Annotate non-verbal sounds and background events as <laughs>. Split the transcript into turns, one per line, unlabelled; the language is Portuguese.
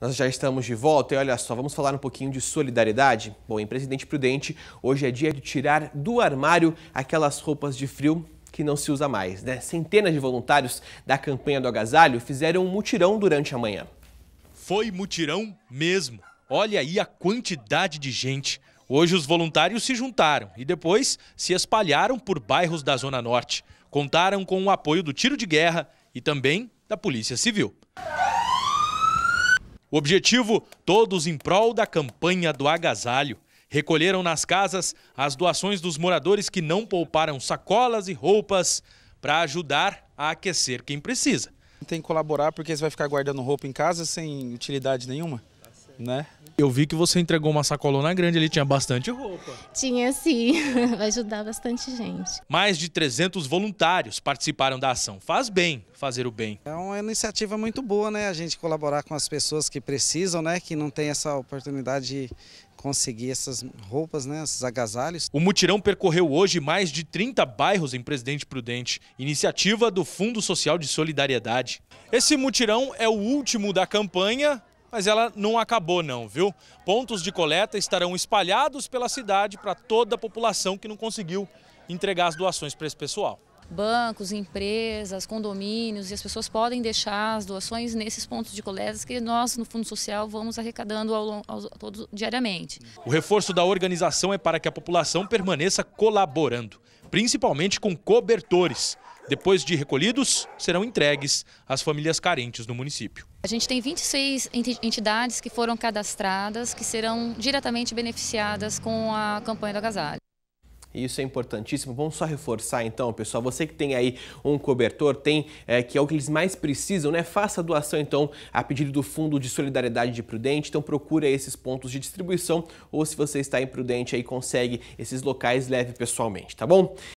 Nós já estamos de volta e olha só, vamos falar um pouquinho de solidariedade. Bom, em Presidente Prudente, hoje é dia de tirar do armário aquelas roupas de frio que não se usa mais. Né? Centenas de voluntários da campanha do agasalho fizeram um mutirão durante a manhã. Foi mutirão mesmo. Olha aí a quantidade de gente. Hoje os voluntários
se juntaram e depois se espalharam por bairros da Zona Norte. Contaram com o apoio do tiro de guerra e também da Polícia Civil. O objetivo, todos em prol da campanha do agasalho. Recolheram nas casas as doações dos moradores que não pouparam sacolas e roupas para ajudar a aquecer quem precisa. Tem que colaborar porque você vai ficar guardando roupa em casa sem utilidade nenhuma né? Eu vi que você entregou uma sacolona grande ali, tinha bastante roupa.
Tinha sim, <laughs> vai ajudar bastante gente.
Mais de 300 voluntários participaram da ação. Faz bem fazer o bem.
É uma iniciativa muito boa, né? A gente colaborar com as pessoas que precisam, né? Que não tem essa oportunidade de conseguir essas roupas, né, esses agasalhos. O
mutirão percorreu hoje mais de 30 bairros em Presidente Prudente, iniciativa do Fundo Social de Solidariedade. Esse mutirão é o último da campanha mas ela não acabou não, viu? Pontos de coleta estarão espalhados pela cidade para toda a população que não conseguiu entregar as doações para esse pessoal.
Bancos, empresas, condomínios e as pessoas podem deixar as doações nesses pontos de coleta que nós no Fundo Social vamos arrecadando ao, ao, todo, diariamente.
O reforço da organização é para que a população permaneça colaborando, principalmente com cobertores. Depois de recolhidos, serão entregues às famílias carentes no município.
A gente tem 26 entidades que foram cadastradas, que serão diretamente beneficiadas com a campanha do agasalho.
Isso é importantíssimo. Vamos só reforçar então, pessoal. Você que tem aí um cobertor, tem é, que é o que eles mais precisam, né? Faça a doação então a pedido do Fundo de Solidariedade de Prudente. Então procura esses pontos de distribuição ou se você está em Prudente aí consegue esses locais, leve pessoalmente, tá bom?